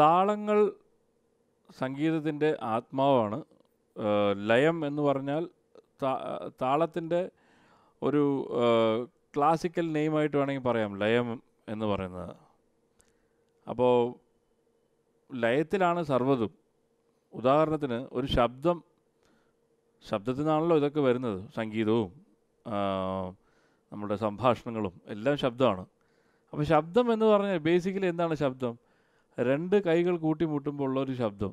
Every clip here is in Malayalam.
താളങ്ങൾ സംഗീതത്തിൻ്റെ ആത്മാവാണ് ലയം എന്ന് പറഞ്ഞാൽ താളത്തിൻ്റെ ഒരു ക്ലാസിക്കൽ നെയിമായിട്ട് വേണമെങ്കിൽ പറയാം ലയം എന്ന് പറയുന്നത് അപ്പോൾ ലയത്തിലാണ് സർവ്വതും ഉദാഹരണത്തിന് ഒരു ശബ്ദം ശബ്ദത്തിൽ നിന്നാണല്ലോ ഇതൊക്കെ വരുന്നത് സംഗീതവും നമ്മുടെ സംഭാഷണങ്ങളും എല്ലാം ശബ്ദമാണ് അപ്പോൾ ശബ്ദം എന്ന് പറഞ്ഞാൽ ബേസിക്കലി എന്താണ് ശബ്ദം രണ്ട് കൈകൾ കൂട്ടിമുട്ടുമ്പോൾ ഒരു ശബ്ദം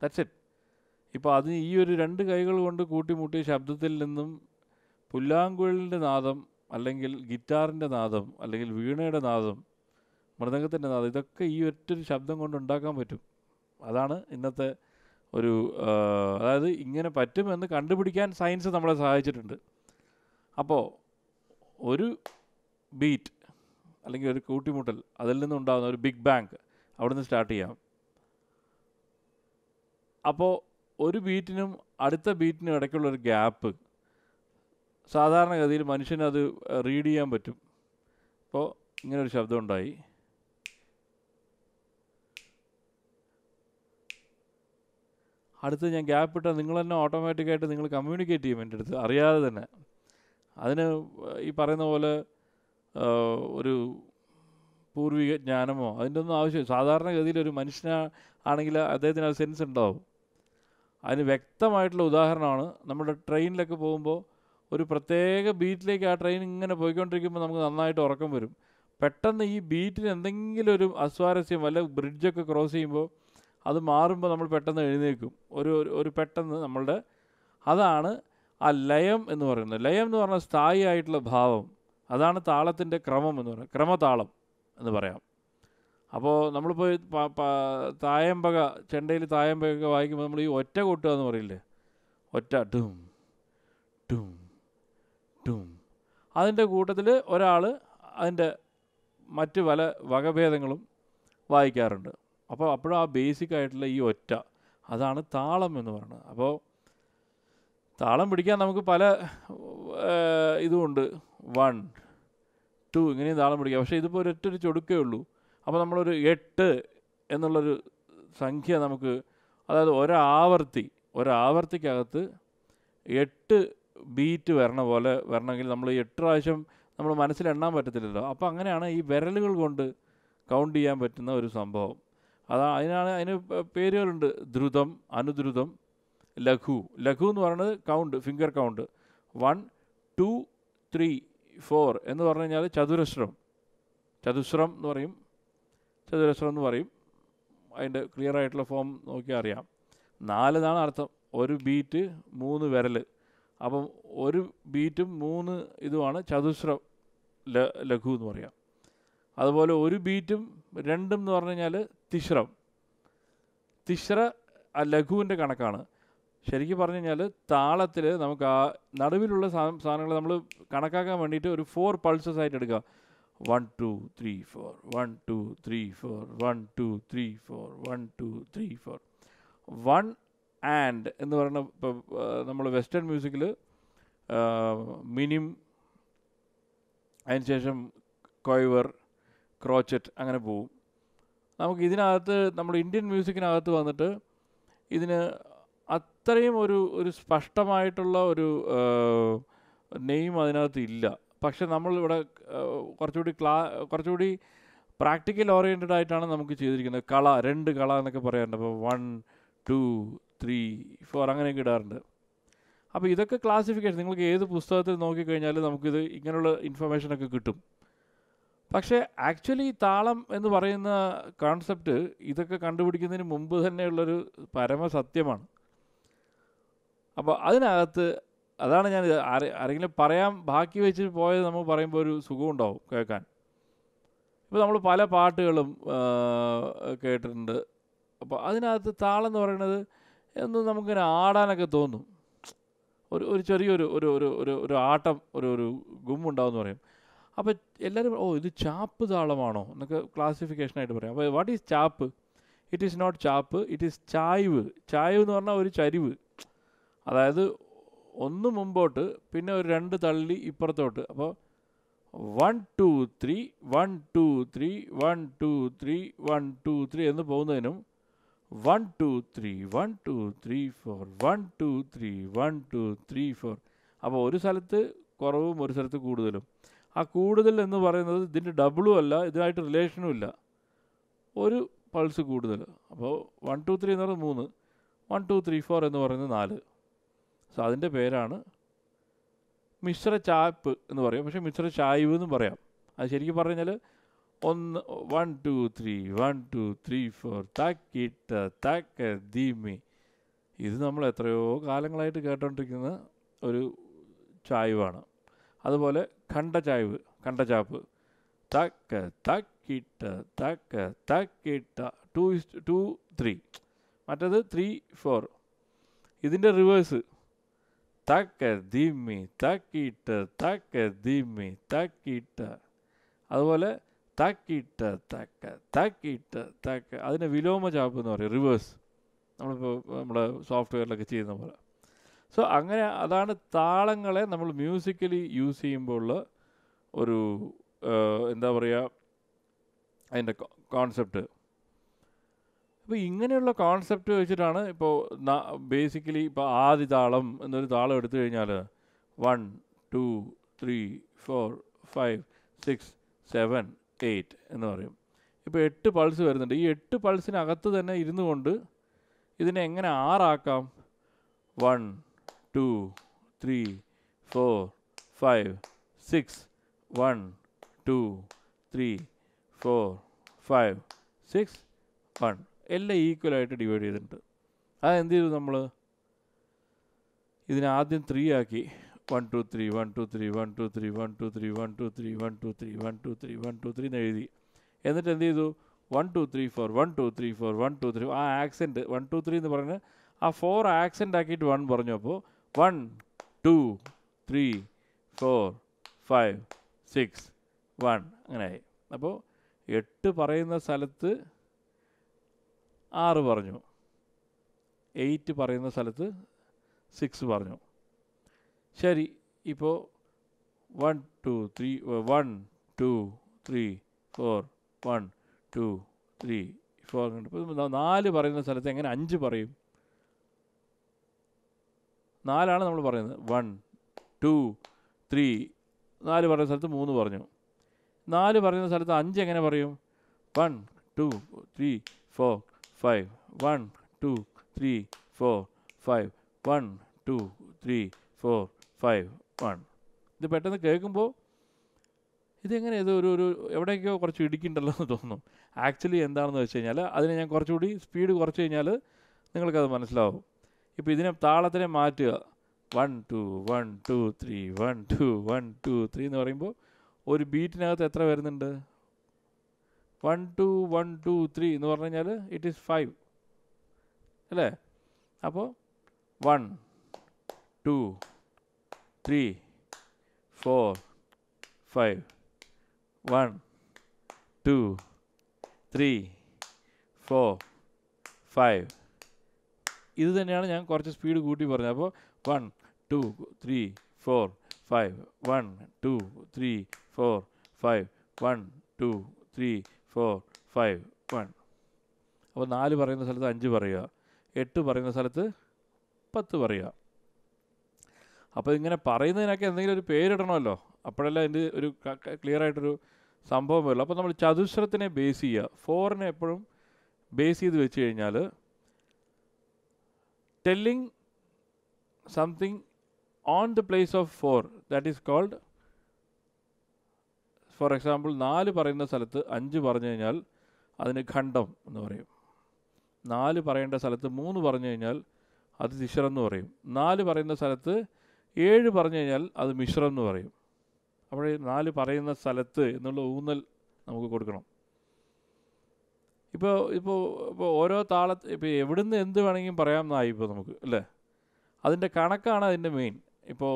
ദാറ്റ്സ് ഇറ്റ് ഇപ്പോൾ അതിന് ഈ ഒരു രണ്ട് കൈകൾ കൊണ്ട് കൂട്ടിമുട്ടിയ ശബ്ദത്തിൽ നിന്നും പുല്ലാങ്കുഴലിൻ്റെ നാദം അല്ലെങ്കിൽ ഗിറ്റാറിൻ്റെ നാദം അല്ലെങ്കിൽ വീണയുടെ നാദം മൃദംഗത്തിൻ്റെ നാദം ഇതൊക്കെ ഈ ഒറ്റൊരു ശബ്ദം കൊണ്ട് ഉണ്ടാക്കാൻ പറ്റും അതാണ് ഇന്നത്തെ ഒരു അതായത് ഇങ്ങനെ പറ്റുമെന്ന് കണ്ടുപിടിക്കാൻ സയൻസ് നമ്മളെ സഹായിച്ചിട്ടുണ്ട് അപ്പോൾ ഒരു ബീറ്റ് അല്ലെങ്കിൽ ഒരു കൂട്ടിമുട്ടൽ അതിൽ നിന്നുണ്ടാകുന്ന ഒരു ബിഗ് ബാങ്ക് അവിടെ നിന്ന് സ്റ്റാർട്ട് ചെയ്യാം അപ്പോൾ ഒരു ബീറ്റിനും അടുത്ത ബീറ്റിനും ഇടയ്ക്കുള്ള ഒരു ഗ്യാപ്പ് സാധാരണഗതിയിൽ മനുഷ്യനത് റീഡ് ചെയ്യാൻ പറ്റും അപ്പോൾ ഇങ്ങനൊരു ശബ്ദം ഉണ്ടായി അടുത്ത് ഞാൻ ഗ്യാപ്പ് ഇട്ടാൽ നിങ്ങൾ തന്നെ ഓട്ടോമാറ്റിക്കായിട്ട് നിങ്ങൾ കമ്മ്യൂണിക്കേറ്റ് ചെയ്യും എൻ്റെ അടുത്ത് അറിയാതെ തന്നെ അതിന് ഈ പറയുന്ന പോലെ ഒരു പൂർവിക ജ്ഞാനമോ അതിൻ്റെ ഒന്നും ആവശ്യമില്ല സാധാരണഗതിയിൽ ഒരു മനുഷ്യനാണെങ്കിൽ ആണെങ്കിൽ അദ്ദേഹത്തിന് ആ സെൻസ് ഉണ്ടാവും അതിന് വ്യക്തമായിട്ടുള്ള ഉദാഹരണമാണ് നമ്മുടെ ട്രെയിനിലൊക്കെ പോകുമ്പോൾ ഒരു പ്രത്യേക ബീറ്റിലേക്ക് ആ ട്രെയിൻ ഇങ്ങനെ പോയിക്കൊണ്ടിരിക്കുമ്പോൾ നമുക്ക് നന്നായിട്ട് ഉറക്കം വരും പെട്ടെന്ന് ഈ ബീറ്റിന് എന്തെങ്കിലും ഒരു അസ്വാരസ്യം വല്ല ബ്രിഡ്ജൊക്കെ ക്രോസ് ചെയ്യുമ്പോൾ അത് മാറുമ്പോൾ നമ്മൾ പെട്ടെന്ന് എഴുന്നേക്കും ഒരു ഒരു പെട്ടെന്ന് നമ്മളുടെ അതാണ് ആ ലയം എന്ന് പറയുന്നത് ലയം എന്ന് പറഞ്ഞാൽ സ്ഥായി ആയിട്ടുള്ള ഭാവം അതാണ് താളത്തിൻ്റെ ക്രമം എന്ന് പറയുന്നത് ക്രമതാളം എന്ന് പറയാം അപ്പോൾ നമ്മളിപ്പോൾ തായമ്പക ചെണ്ടയിൽ തായമ്പകയൊക്കെ വായിക്കുമ്പോൾ നമ്മൾ ഈ ഒറ്റ കൂട്ടുക എന്ന് പറയില്ലേ ഒറ്റ ടും ടും ടും അതിൻ്റെ കൂട്ടത്തിൽ ഒരാൾ അതിൻ്റെ മറ്റ് പല വകഭേദങ്ങളും വായിക്കാറുണ്ട് അപ്പോൾ അപ്പോഴും ആ ബേസിക് ആയിട്ടുള്ള ഈ ഒറ്റ അതാണ് താളം എന്ന് പറയുന്നത് അപ്പോൾ താളം പിടിക്കാൻ നമുക്ക് പല ഇതുമുണ്ട് വൺ ടു ഇങ്ങനെയും താളം പിടിക്കുക പക്ഷേ ഇതിപ്പോൾ ഒരൊറ്റ ഒരു ചൊടുക്കേ ഉള്ളൂ അപ്പോൾ നമ്മളൊരു എട്ട് എന്നുള്ളൊരു സംഖ്യ നമുക്ക് അതായത് ഒരാവർത്തി ഒരാവർത്തിക്കകത്ത് എട്ട് ബീറ്റ് വരണ പോലെ വരണമെങ്കിൽ നമ്മൾ എട്ട് പ്രാവശ്യം നമ്മൾ മനസ്സിൽ എണ്ണാൻ പറ്റത്തില്ലല്ലോ അപ്പോൾ അങ്ങനെയാണ് ഈ വിരലുകൾ കൊണ്ട് കൗണ്ട് ചെയ്യാൻ പറ്റുന്ന ഒരു സംഭവം അതാ അതിനാണ് അതിന് പേരുകളുണ്ട് ദ്രുതം അനുദ്രുതം ലഘു ലഘു എന്ന് പറയുന്നത് count finger count one two three four എന്ന് പറഞ്ഞു കഴിഞ്ഞാൽ ചതുരശ്രം ചതുശ്രം എന്ന് പറയും ചതുരശ്രം എന്ന് പറയും അതിൻ്റെ ക്ലിയർ ആയിട്ടുള്ള ഫോം നോക്കിയാൽ അറിയാം നാലെന്നാണ് അർത്ഥം ഒരു ബീറ്റ് മൂന്ന് വിരൽ അപ്പം ഒരു ബീറ്റും മൂന്ന് ഇതുമാണ് ചതുശ്ര ലഘു എന്ന് പറയാം അതുപോലെ ഒരു ബീറ്റും രണ്ടും എന്ന് പറഞ്ഞു കഴിഞ്ഞാൽ തിശ്രം തിശ്ര ലഘുവിൻ്റെ കണക്കാണ് ശരിക്കും പറഞ്ഞു കഴിഞ്ഞാൽ താളത്തിൽ നമുക്ക് ആ നടുവിലുള്ള സാധനങ്ങൾ നമ്മൾ കണക്കാക്കാൻ വേണ്ടിയിട്ട് ഒരു ഫോർ പൾസസ് ആയിട്ട് എടുക്കുക one two three four one two three four one two three four one two three four one and എന്ന് പറയുന്ന ഇപ്പം നമ്മൾ വെസ്റ്റേൺ മ്യൂസിക്കിൽ മിനിം അതിനുശേഷം കോയവർ ക്രോച്ചറ്റ് അങ്ങനെ പോവും നമുക്ക് ഇതിനകത്ത് നമ്മുടെ ഇന്ത്യൻ മ്യൂസിക്കിനകത്ത് വന്നിട്ട് ഇതിന് അത്രയും ഒരു ഒരു സ്പഷ്ടമായിട്ടുള്ള ഒരു നെയിം അതിനകത്ത് ഇല്ല പക്ഷെ നമ്മൾ ഇവിടെ കുറച്ചുകൂടി ക്ലാ കുറച്ചുകൂടി പ്രാക്ടിക്കൽ ഓറിയൻറ്റഡ് ആയിട്ടാണ് നമുക്ക് ചെയ്തിരിക്കുന്നത് കള രണ്ട് കള എന്നൊക്കെ പറയാറുണ്ട് അപ്പോൾ വൺ ടു ത്രീ ഫോർ അങ്ങനെയൊക്കെ ഇടാറുണ്ട് അപ്പോൾ ഇതൊക്കെ ക്ലാസിഫിക്കേഷൻ നിങ്ങൾക്ക് ഏത് പുസ്തകത്തിൽ നോക്കിക്കഴിഞ്ഞാലും നമുക്കിത് ഇങ്ങനെയുള്ള ഇൻഫർമേഷനൊക്കെ കിട്ടും പക്ഷേ ആക്ച്വലി താളം എന്ന് പറയുന്ന കോൺസെപ്റ്റ് ഇതൊക്കെ കണ്ടുപിടിക്കുന്നതിന് മുമ്പ് തന്നെയുള്ളൊരു പരമസത്യമാണ് അപ്പോൾ അതിനകത്ത് അതാണ് ഞാൻ ആരെങ്കിലും പറയാൻ ബാക്കി വെച്ച് പോയത് നമ്മൾ പറയുമ്പോൾ ഒരു സുഖം ഉണ്ടാവും കേൾക്കാൻ ഇപ്പോൾ നമ്മൾ പല പാട്ടുകളും കേട്ടിട്ടുണ്ട് അപ്പോൾ അതിനകത്ത് താളം എന്ന് പറയുന്നത് എന്നും നമുക്കിങ്ങനെ ആടാനൊക്കെ തോന്നും ഒരു ഒരു ചെറിയൊരു ഒരു ഒരു ഒരു ഒരു ആട്ടം ഒരു ഒരു ഗും ഗുമ്മുണ്ടാവുമെന്ന് പറയും അപ്പോൾ എല്ലാവരും ഓ ഇത് ചാപ്പ് താളമാണോ എന്നൊക്കെ ക്ലാസിഫിക്കേഷനായിട്ട് പറയും അപ്പോൾ what is chapu it is not chapu it is ചായ്വ് ചായ്വ് എന്ന് പറഞ്ഞാൽ ഒരു ചരിവ് അതായത് ഒന്ന് മുമ്പോട്ട് പിന്നെ ഒരു രണ്ട് തള്ളി ഇപ്പുറത്തോട്ട് അപ്പോൾ one two three one two three one two three one two three എന്ന് പോകുന്നതിനും one two three one two three four one two three one two three four അപ്പോൾ ഒരു സ്ഥലത്ത് കുറവും ഒരു സ്ഥലത്ത് കൂടുതലും ആ കൂടുതൽ എന്ന് പറയുന്നത് ഇതിൻ്റെ ഡബിളും അല്ല ഇതിനായിട്ട് റിലേഷനും ഇല്ല ഒരു പൾസ് കൂടുതൽ അപ്പോൾ വൺ ടു ത്രീ എന്ന് പറയുന്നത് മൂന്ന് വൺ ടു ത്രീ ഫോർ എന്ന് പറയുന്നത് നാല് സോ അതിൻ്റെ പേരാണ് മിശ്ര ചാപ്പ് എന്ന് പറയും പക്ഷേ മിശ്ര ചായ്വ് എന്നും പറയാം അത് ശരിക്കും കഴിഞ്ഞാൽ ഒന്ന് one two three one two three four തക്കിട്ട തക്ക ദീമി ഇത് നമ്മൾ എത്രയോ കാലങ്ങളായിട്ട് കേട്ടോണ്ടിരിക്കുന്ന ഒരു ചായ്വാണ് അതുപോലെ കണ്ട ചായ്വ് കണ്ട ചാപ്പ് തക്ക തക്കിട്ട തക്ക തക്കിട്ട ടു ടു ത്രീ മറ്റത് ത്രീ ഫോർ ഇതിൻ്റെ റിവേഴ്സ് തക്ക ദിമ്മി തക്കിയിട്ട് തക്ക ദിമ്മി തക്കിയിട്ട് അതുപോലെ തക്കിയിട്ട് തക്ക തക്കിയിട്ട് തക്ക അതിന് വിലോമ ചാപ്പ് എന്ന് പറയും റിവേഴ്സ് നമ്മളിപ്പോൾ നമ്മുടെ സോഫ്റ്റ്വെയറിലൊക്കെ ചെയ്യുന്ന പോലെ സോ അങ്ങനെ അതാണ് താളങ്ങളെ നമ്മൾ മ്യൂസിക്കലി യൂസ് ചെയ്യുമ്പോൾ ഉള്ള ഒരു എന്താ പറയുക അതിൻ്റെ കോൺസെപ്റ്റ് അപ്പോൾ ഇങ്ങനെയുള്ള കോൺസെപ്റ്റ് വെച്ചിട്ടാണ് ഇപ്പോൾ ബേസിക്കലി ഇപ്പോൾ ആദ്യ താളം എന്നൊരു താളം എടുത്തു കഴിഞ്ഞാൽ one two three four five six seven eight എന്ന് പറയും ഇപ്പോൾ എട്ട് പൾസ് വരുന്നുണ്ട് ഈ എട്ട് പൾസിനകത്ത് തന്നെ ഇരുന്നു കൊണ്ട് ഇതിനെ എങ്ങനെ ആറാക്കാം one two three four five six one two three four five six one എല്ലാം ഈക്വലായിട്ട് ഡിവൈഡ് ചെയ്തിട്ടുണ്ട് അത് എന്ത് ചെയ്തു നമ്മൾ ഇതിനെ ആദ്യം ത്രീ ആക്കി one two three one two three one two three one two three one two three one two three one two three one two three എന്ന് എഴുതി എന്നിട്ട് എന്ത് ചെയ്തു one two three four one two three four one two three ആ ആക്സെൻറ്റ് വൺ ടു ത്രീ എന്ന് പറഞ്ഞ് ആ ഫോർ ആക്സെൻ്റ് ആക്കിയിട്ട് വൺ പറഞ്ഞു അപ്പോൾ one two three four five six one അങ്ങനെ ആയി അപ്പോൾ എട്ട് പറയുന്ന സ്ഥലത്ത് ആറ് പറഞ്ഞു എയ്റ്റ് പറയുന്ന സ്ഥലത്ത് സിക്സ് പറഞ്ഞു ശരി ഇപ്പോൾ one two three one two three four one two three four ഇപ്പോൾ നാല് പറയുന്ന സ്ഥലത്ത് എങ്ങനെ അഞ്ച് പറയും നാലാണ് നമ്മൾ പറയുന്നത് വൺ ടു ത്രീ നാല് പറയുന്ന സ്ഥലത്ത് മൂന്ന് പറഞ്ഞു നാല് പറയുന്ന സ്ഥലത്ത് അഞ്ച് എങ്ങനെ പറയും വൺ ടു ത്രീ ഫോർ 5 1 2 3 4 5 1 2 3 4 5 1 ഇത് പെട്ടെന്ന് കേൾക്കുമ്പോൾ ഇതെങ്ങനെ ഇത് ഒരു ഒരു എവിടെയൊക്കെയോ കുറച്ച് ഇടിക്കുന്നുണ്ടല്ലോ എന്ന് തോന്നുന്നു ആക്ച്വലി എന്താണെന്ന് വെച്ച് കഴിഞ്ഞാൽ അതിനെ ഞാൻ കുറച്ചുകൂടി സ്പീഡ് കുറച്ച് കഴിഞ്ഞാൽ നിങ്ങൾക്കത് മനസ്സിലാവും ഇപ്പോൾ ഇതിനെ താളത്തിനെ മാറ്റുക one two one two three one two one two three എന്ന് പറയുമ്പോൾ ഒരു ബീറ്റിനകത്ത് എത്ര വരുന്നുണ്ട് one two one two three എന്ന് പറഞ്ഞു കഴിഞ്ഞാൽ ഇറ്റ് ഈസ് ഫൈവ് അല്ലേ അപ്പോൾ one two three four five one two three four five ഇത് തന്നെയാണ് ഞാൻ കുറച്ച് സ്പീഡ് കൂട്ടി പറഞ്ഞത് അപ്പോൾ one two three four five one two three four five one two three four five one അപ്പോൾ നാല് പറയുന്ന സ്ഥലത്ത് അഞ്ച് പറയുക എട്ട് പറയുന്ന സ്ഥലത്ത് പത്ത് പറയുക അപ്പോൾ ഇങ്ങനെ പറയുന്നതിനൊക്കെ എന്തെങ്കിലും ഒരു പേരിടണമല്ലോ അപ്പോഴല്ലേ അതിൻ്റെ ഒരു ക്ലിയർ ആയിട്ടൊരു സംഭവം വരുള്ളൂ അപ്പോൾ നമ്മൾ ചതുശ്രത്തിനെ ബേസ് ചെയ്യുക ഫോറിനെ എപ്പോഴും ബേസ് ചെയ്ത് വെച്ച് കഴിഞ്ഞാൽ telling something on the place of four that is called for example നാല് പറയുന്ന സ്ഥലത്ത് അഞ്ച് പറഞ്ഞു കഴിഞ്ഞാൽ അതിന് ഖണ്ഡം എന്ന് പറയും നാല് പറയേണ്ട സ്ഥലത്ത് മൂന്ന് പറഞ്ഞു കഴിഞ്ഞാൽ അത് തിശ്രം എന്ന് പറയും നാല് പറയുന്ന സ്ഥലത്ത് ഏഴ് പറഞ്ഞു കഴിഞ്ഞാൽ അത് മിശ്രം എന്ന് പറയും അപ്പോൾ നാല് പറയുന്ന സ്ഥലത്ത് എന്നുള്ള ഊന്നൽ നമുക്ക് കൊടുക്കണം ഇപ്പോൾ ഇപ്പോൾ ഇപ്പോൾ ഓരോ താള ഇപ്പോൾ എവിടുന്ന് എന്ത് വേണമെങ്കിലും എന്നായി ഇപ്പോൾ നമുക്ക് അല്ലേ അതിൻ്റെ കണക്കാണ് അതിൻ്റെ മെയിൻ ഇപ്പോൾ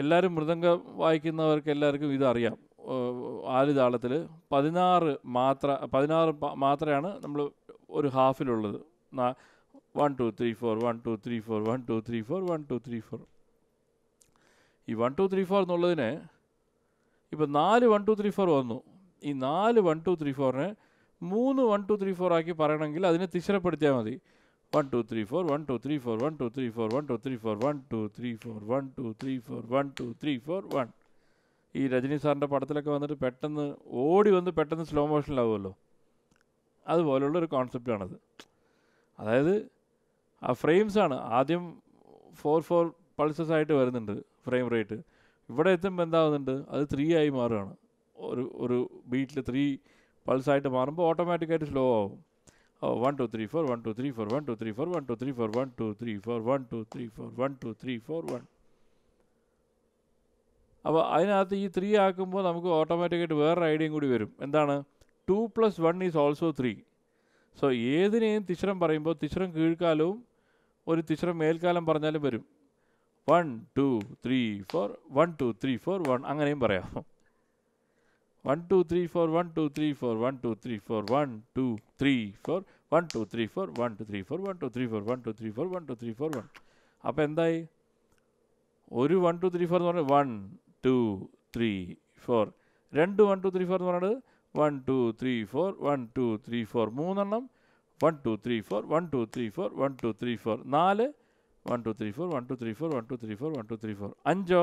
എല്ലാവരും മൃദംഗം വായിക്കുന്നവർക്ക് എല്ലാവർക്കും ഇതറിയാം ആലുതാളത്തിൽ പതിനാറ് മാത്ര പതിനാറ് മാത്രയാണ് നമ്മൾ ഒരു ഹാഫിലുള്ളത് one two three four one two three four one two three four one two three four ഈ വൺ ടു ത്രീ ഫോർ എന്നുള്ളതിന് ഇപ്പം നാല് വൺ ടു ത്രീ ഫോർ വന്നു ഈ നാല് വൺ ടു ത്രീ ഫോറിന് മൂന്ന് വൺ ടു ത്രീ ഫോർ ആക്കി പറയണമെങ്കിൽ അതിനെ തിശ്രപ്പെടുത്തിയാൽ മതി 1 2 3 4 1 2 3 4 1 2 3 4 1 2 3 4 1 2 3 4 1 2 3 4 1 2 3 4 1 ഈ രജനി സാറിൻ്റെ പടത്തിലൊക്കെ വന്നിട്ട് പെട്ടെന്ന് ഓടി വന്ന് പെട്ടെന്ന് സ്ലോ മോഷനിലാവുമല്ലോ ആണ് കോൺസെപ്റ്റാണത് അതായത് ആ ഫ്രെയിംസാണ് ആദ്യം ഫോർ ഫോർ പൾസസ് ആയിട്ട് വരുന്നുണ്ട് ഫ്രെയിം റേറ്റ് ഇവിടെ എത്തുമ്പോൾ എന്താകുന്നുണ്ട് അത് ത്രീ ആയി മാറുകയാണ് ഒരു ഒരു ബീറ്റിൽ ത്രീ പൾസായിട്ട് മാറുമ്പോൾ ഓട്ടോമാറ്റിക്കായിട്ട് സ്ലോ ആവും Oh, 1, 2, 3, 4, 1, 2, 3, 4, 1, 2, 3, 4, 1, 2, 3, 4, 1, 2, 3, 4, 1, 2, 3, 4, 1, 2, 3, 4, 1. അപ്പോൾ അതിനകത്ത് ഈ ത്രീ ആക്കുമ്പോൾ നമുക്ക് ഓട്ടോമാറ്റിക്കായിട്ട് വേറൊരു ഐഡിയയും കൂടി വരും എന്താണ് two plus one is also three so ഏതിനെയും തിശ്രം പറയുമ്പോൾ തിശ്രം കീഴ്ക്കാലവും ഒരു തിശ്രം മേൽക്കാലം പറഞ്ഞാലും വരും one two three four one two three four one അങ്ങനെയും പറയാം 1, 2, 3, 4, 1, 2, 3, 4, 1, 2, 3, 4, 1, 2, 3, 4, 1, 2, 3, 4, 1, 2, 3, 4, 1, 2, 3, 4, 1, 2, 3, 4, 1, 2, 3, 4, 1. അപ്പോൾ എന്തായി ഒരു വൺ ടു ത്രീ ഫോർ എന്ന് പറഞ്ഞാൽ വൺ ടു ത്രീ ഫോർ രണ്ട് വൺ ടു ത്രീ ഫോർ എന്ന് പറയുന്നത് one two three four one two three four മൂന്നെണ്ണം one two three four one two three four one two three four നാല് one two three four one two three four one two three four one two three four one two three four അഞ്ചോ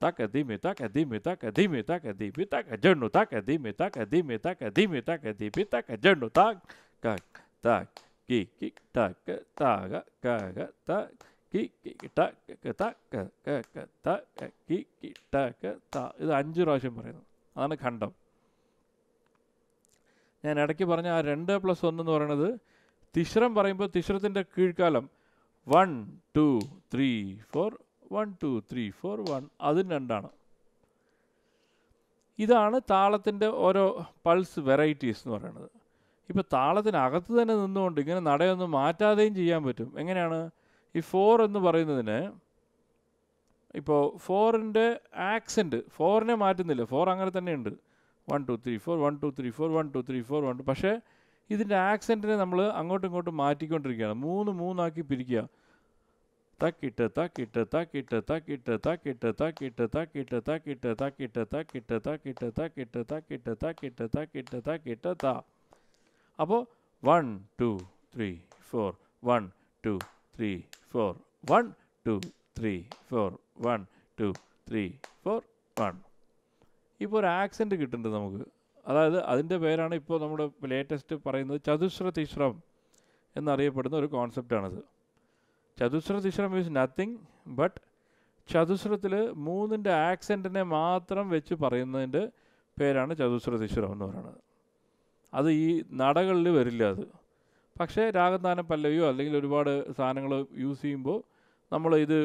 taca, dime, taca, dime, taca, dime, taca, dime, taca, yo no taca, dime, taca, dime, taca, dime, taca, dime, taca, yo no taca, tac, ki, ki, taca, taca, caga, taca, ki, ki, taca, taca, caca, taca, ki, ki, taca, taca, ഇത് അഞ്ച് പ്രാവശ്യം പറയുന്നു അതാണ് ഖണ്ഡം ഞാൻ ഇടയ്ക്ക് പറഞ്ഞ ആ രണ്ട് പ്ലസ് ഒന്ന് എന്ന് പറയുന്നത് തിശ്രം പറയുമ്പോൾ തിശ്രത്തിൻ്റെ കീഴ്ക്കാലം one two three four one two three four one അതും രണ്ടാണ് ഇതാണ് താളത്തിൻ്റെ ഓരോ പൾസ് വെറൈറ്റീസ് എന്ന് പറയുന്നത് ഇപ്പോൾ താളത്തിനകത്ത് തന്നെ നിന്നുകൊണ്ട് ഇങ്ങനെ നടയൊന്നും മാറ്റാതെയും ചെയ്യാൻ പറ്റും എങ്ങനെയാണ് ഈ ഫോർ എന്ന് പറയുന്നതിന് ഇപ്പോൾ ഫോറിൻ്റെ ആക്സെൻറ്റ് ഫോറിനെ മാറ്റുന്നില്ല ഫോർ അങ്ങനെ തന്നെയുണ്ട് one two three four one two three four one two three four one പക്ഷേ ഇതിൻ്റെ ആക്സെൻറ്റിനെ നമ്മൾ അങ്ങോട്ടും ഇങ്ങോട്ടും മാറ്റിക്കൊണ്ടിരിക്കുകയാണ് മൂന്ന് മൂന്നാക്കി പിരിക്കുക തക്കിട്ട് തക്കിട്ട് തക്കിട്ട് തക്കിട്ട് തക്കിട്ട് തക്കിട്ട് തക്കിട്ട് തക്കിട്ട് തക്കിട്ട് തക്കിട്ട് തക്കിട്ട് തക്കിട്ട് തക്കിട്ട് തക്കിട്ട് തക്കിട്ട് തക്കിട്ട് ത അപ്പോൾ one two three four one two three four one two three four one two three four one ഇപ്പോൾ ഒരു ആക്സെൻറ്റ് കിട്ടുന്നുണ്ട് നമുക്ക് അതായത് അതിൻ്റെ പേരാണ് ഇപ്പോൾ നമ്മുടെ ലേറ്റസ്റ്റ് പറയുന്നത് ചതുശ്ര തിശ്രം എന്നറിയപ്പെടുന്ന ഒരു കോൺസെപ്റ്റാണിത് ചതുശ്രത് ഇശ്രം മീൻസ് നത്തിങ് ബട്ട് ചതുശ്രത്തിൽ മൂന്നിൻ്റെ ആക്സെൻറ്റിനെ മാത്രം വെച്ച് പറയുന്നതിൻ്റെ പേരാണ് ചതുശ്രത് ഇശ്രം എന്ന് പറയുന്നത് അത് ഈ നടകളിൽ വരില്ല അത് പക്ഷേ രാഗദാനം പല്ലവിയോ അല്ലെങ്കിൽ ഒരുപാട് സാധനങ്ങൾ യൂസ് ചെയ്യുമ്പോൾ നമ്മൾ ഇത്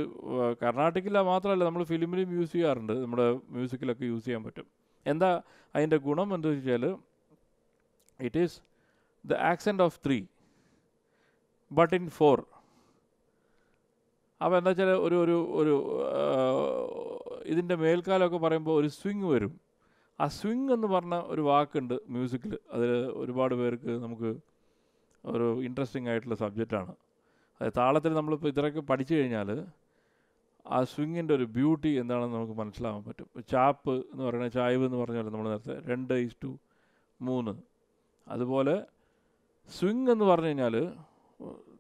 കർണാടകയില മാത്രമല്ല നമ്മൾ ഫിലിമിലും യൂസ് ചെയ്യാറുണ്ട് നമ്മുടെ മ്യൂസിക്കിലൊക്കെ യൂസ് ചെയ്യാൻ പറ്റും എന്താ അതിൻ്റെ ഗുണം എന്താണെന്ന് വെച്ചാൽ it is the accent of three but in four അപ്പോൾ എന്താ വെച്ചാൽ ഒരു ഒരു ഒരു ഇതിൻ്റെ മേൽക്കാലമൊക്കെ പറയുമ്പോൾ ഒരു സ്വിങ് വരും ആ സ്വിങ് എന്ന് പറഞ്ഞ ഒരു വാക്കുണ്ട് മ്യൂസിക്കിൽ അതിൽ ഒരുപാട് പേർക്ക് നമുക്ക് ഒരു ഇൻട്രസ്റ്റിംഗ് ആയിട്ടുള്ള സബ്ജക്റ്റാണ് അത് താളത്തിൽ നമ്മളിപ്പോൾ ഇത്രയൊക്കെ പഠിച്ചു കഴിഞ്ഞാൽ ആ സ്വിങ്ങിൻ്റെ ഒരു ബ്യൂട്ടി എന്താണെന്ന് നമുക്ക് മനസ്സിലാവാൻ പറ്റും ചാപ്പ് എന്ന് പറയുന്നത് ചായവ് എന്ന് പറഞ്ഞാൽ നമ്മൾ നേരത്തെ രണ്ട് ഈസ് ടു മൂന്ന് അതുപോലെ സ്വിങ് എന്ന് പറഞ്ഞു കഴിഞ്ഞാൽ